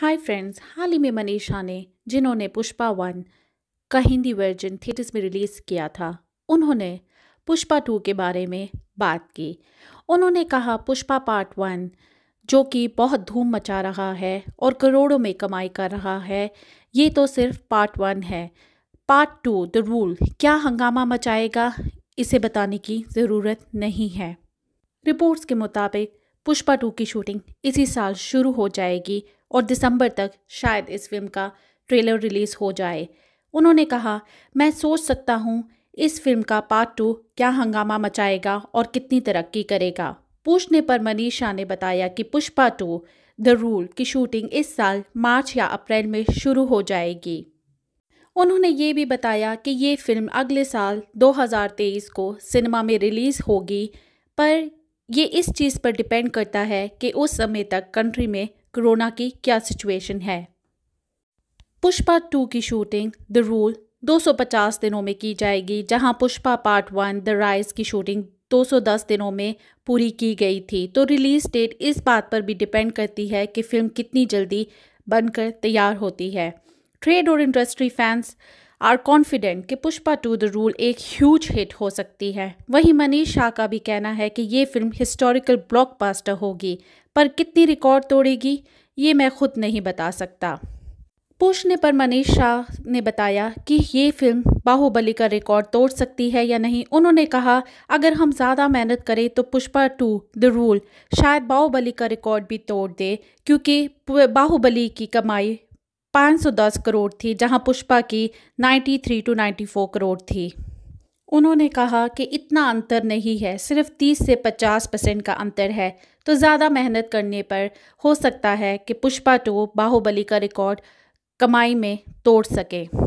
hi friends हाल ही में मनीषा ने जिन्होंने पुष्पा वन का हिंदी वर्जन थिएटर्स में रिलीज़ किया था उन्होंने पुष्पा टू के बारे में बात की उन्होंने कहा पुष्पा पार्ट वन जो कि बहुत धूम मचा रहा है और करोड़ों में कमाई कर रहा है ये तो सिर्फ पार्ट वन है पार्ट टू द रूल क्या हंगामा मचाएगा इसे बताने की ज़रूरत नहीं है रिपोर्ट्स के मुताबिक पुष्पा टू की शूटिंग इसी साल शुरू हो जाएगी और दिसंबर तक शायद इस फिल्म का ट्रेलर रिलीज़ हो जाए उन्होंने कहा मैं सोच सकता हूँ इस फिल्म का पार्ट टू क्या हंगामा मचाएगा और कितनी तरक्की करेगा पूछने पर मनीषा ने बताया कि पुष्पा टू द रूल की शूटिंग इस साल मार्च या अप्रैल में शुरू हो जाएगी उन्होंने ये भी बताया कि ये फिल्म अगले साल 2023 को सिनेमा में रिलीज़ होगी पर ये इस चीज़ पर डिपेंड करता है कि उस समय तक कंट्री में कोरोना की क्या सिचुएशन है पुष्पा टू की शूटिंग द रूल 250 दिनों में की जाएगी जहां Pushpa part one the rise की शूटिंग 210 दिनों में पूरी की गई थी तो रिलीज़ डेट इस बात पर भी डिपेंड करती है कि फ़िल्म कितनी जल्दी बनकर तैयार होती है ट्रेड और इंडस्ट्री फैंस आर कॉन्फिडेंट कि पुष्पा टू द रूल एक ह्यूज हिट हो सकती है वहीं मनीष शाह का भी कहना है कि ये फिल्म हिस्टोरिकल ब्लॉकबस्टर होगी पर कितनी रिकॉर्ड तोड़ेगी ये मैं खुद नहीं बता सकता पूछने पर मनीष शाह ने बताया कि ये फिल्म बाहुबली का रिकॉर्ड तोड़ सकती है या नहीं उन्होंने कहा अगर हम ज़्यादा मेहनत करें तो पुष्पा टू द रूल शायद बाहुबली का रिकॉर्ड भी तोड़ दे क्योंकि बाहुबली की कमाई 510 करोड़ थी जहां पुष्पा की 93 टू नाइन्टी करोड़ थी उन्होंने कहा कि इतना अंतर नहीं है सिर्फ 30 से 50 परसेंट का अंतर है तो ज़्यादा मेहनत करने पर हो सकता है कि पुष्पा टू बाहुबली का रिकॉर्ड कमाई में तोड़ सके